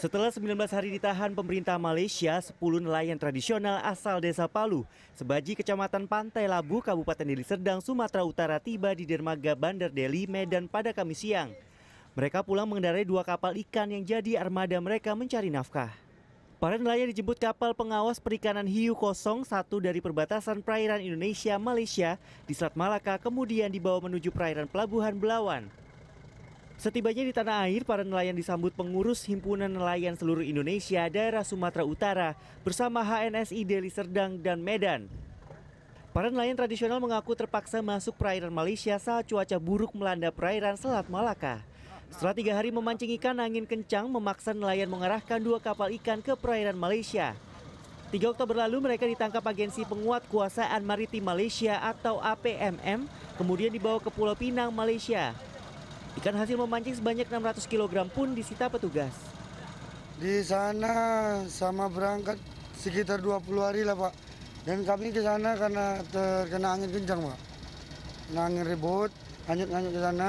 Setelah 19 hari ditahan pemerintah Malaysia, 10 nelayan tradisional asal desa Palu, Sebaji Kecamatan Pantai Labu, Kabupaten Deli Serdang, Sumatera Utara tiba di dermaga Bandar Deli, Medan pada Kamis siang. Mereka pulang mengendarai dua kapal ikan yang jadi armada mereka mencari nafkah. Para nelayan dijemput kapal pengawas perikanan hiu kosong satu dari perbatasan perairan Indonesia-Malaysia di Selat Malaka kemudian dibawa menuju perairan Pelabuhan Belawan. Setibanya di tanah air, para nelayan disambut pengurus Himpunan Nelayan Seluruh Indonesia daerah Sumatera Utara bersama HNSI Deli Serdang dan Medan. Para nelayan tradisional mengaku terpaksa masuk perairan Malaysia saat cuaca buruk melanda perairan Selat Malaka. Setelah tiga hari memancing ikan, angin kencang memaksa nelayan mengarahkan dua kapal ikan ke perairan Malaysia. Tiga Oktober lalu mereka ditangkap agensi penguat kuasaan maritim Malaysia atau APMM, kemudian dibawa ke Pulau Pinang, Malaysia. Ikan hasil memancing sebanyak 600 kg pun disita petugas. Di sana sama berangkat sekitar 20 hari lah Pak. Dan kami ke sana karena terkena angin kencang Pak. Kena angin ribut, hanyut-hanyut ke sana.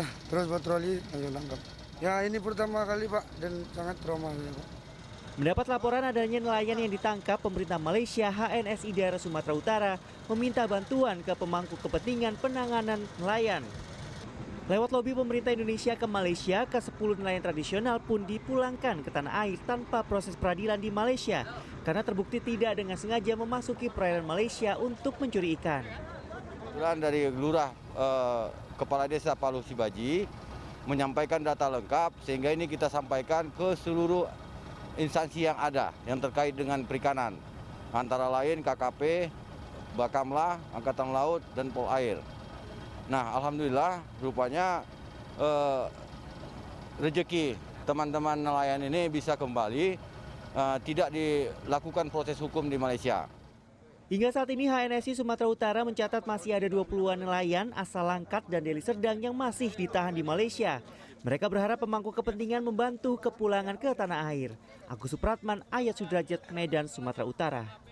Nah, terus patroli langsung tangkap. Ya ini pertama kali Pak dan sangat trauma ya Pak. Mendapat laporan adanya nelayan yang ditangkap, pemerintah Malaysia HNSI daerah Sumatera Utara meminta bantuan ke pemangku kepentingan penanganan nelayan. Lewat lobi pemerintah Indonesia ke Malaysia, ke-10 nelayan tradisional pun dipulangkan ke tanah air tanpa proses peradilan di Malaysia karena terbukti tidak dengan sengaja memasuki perairan Malaysia untuk mencuri ikan. Kebetulan dari Lurah eh, Kepala Desa Palu Sibaji menyampaikan data lengkap sehingga ini kita sampaikan ke seluruh instansi yang ada yang terkait dengan perikanan antara lain KKP, Bakamla, Angkatan Laut, dan Polair. Nah, alhamdulillah rupanya eh, rejeki teman-teman nelayan ini bisa kembali eh, tidak dilakukan proses hukum di Malaysia. Hingga saat ini HNSI Sumatera Utara mencatat masih ada 20-an nelayan asal Langkat dan Deli Serdang yang masih ditahan di Malaysia. Mereka berharap pemangku kepentingan membantu kepulangan ke tanah air. Agus Supratman, Ayat Sudrajat, Medan, Sumatera Utara.